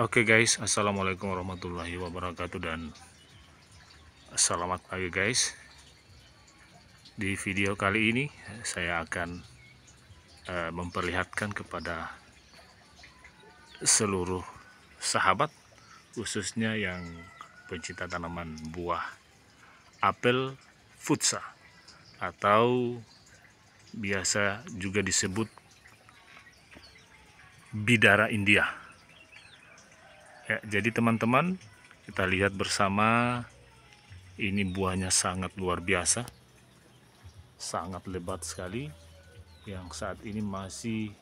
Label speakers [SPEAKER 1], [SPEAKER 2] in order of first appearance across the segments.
[SPEAKER 1] Oke okay guys, Assalamualaikum warahmatullahi wabarakatuh dan selamat pagi guys Di video kali ini saya akan uh, memperlihatkan kepada seluruh sahabat khususnya yang pencinta tanaman buah apel futsa atau biasa juga disebut bidara India ya jadi teman-teman kita lihat bersama ini buahnya sangat luar biasa sangat lebat sekali yang saat ini masih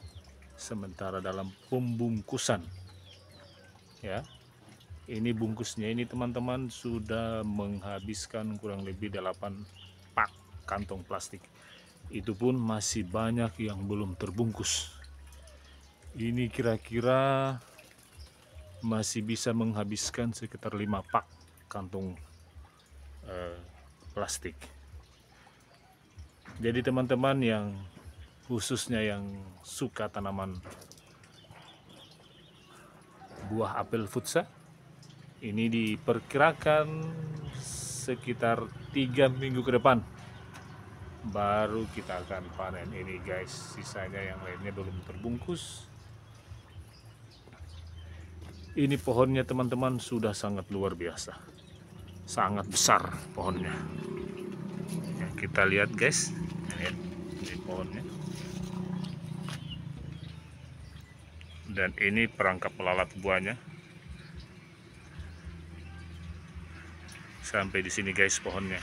[SPEAKER 1] sementara dalam pembungkusan ya ini bungkusnya ini teman-teman sudah menghabiskan kurang lebih 8 pak kantong plastik itu pun masih banyak yang belum terbungkus ini kira-kira masih bisa menghabiskan sekitar 5 pak kantung eh, plastik jadi teman-teman yang khususnya yang suka tanaman buah apel futsa ini diperkirakan sekitar tiga minggu ke depan baru kita akan panen ini guys sisanya yang lainnya belum terbungkus ini pohonnya teman-teman sudah sangat luar biasa sangat besar pohonnya ya, kita lihat guys ini pohonnya dan ini perangkap lalat buahnya sampai di sini guys pohonnya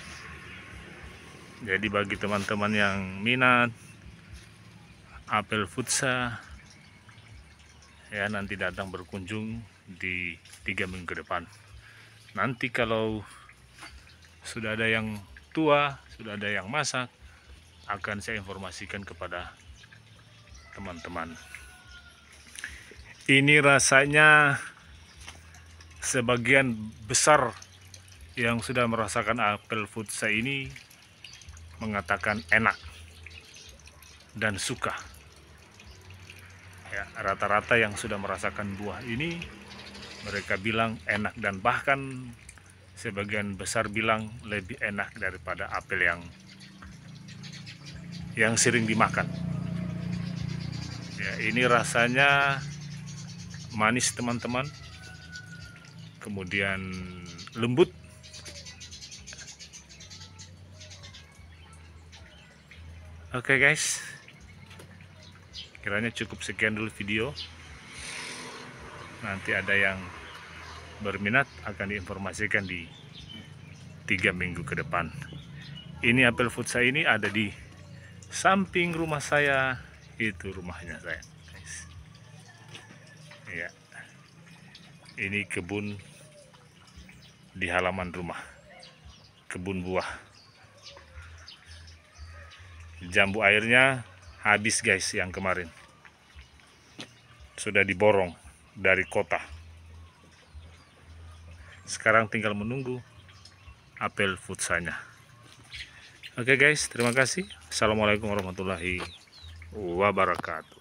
[SPEAKER 1] jadi bagi teman-teman yang minat apel futsa ya nanti datang berkunjung di tiga minggu depan nanti kalau sudah ada yang tua sudah ada yang masak akan saya informasikan kepada teman-teman ini rasanya sebagian besar yang sudah merasakan apel futsai ini mengatakan enak dan suka ya rata-rata yang sudah merasakan buah ini mereka bilang enak dan bahkan sebagian besar bilang lebih enak daripada apel yang yang sering dimakan ya ini rasanya manis teman-teman kemudian lembut oke okay, guys kiranya cukup sekian dulu video nanti ada yang berminat akan diinformasikan di tiga minggu ke depan ini apel futsa ini ada di samping rumah saya itu rumahnya saya ya ini kebun di halaman rumah kebun buah jambu airnya habis guys yang kemarin sudah diborong dari kota sekarang tinggal menunggu apel futsanya oke okay guys terima kasih assalamualaikum warahmatullahi wabarakatuh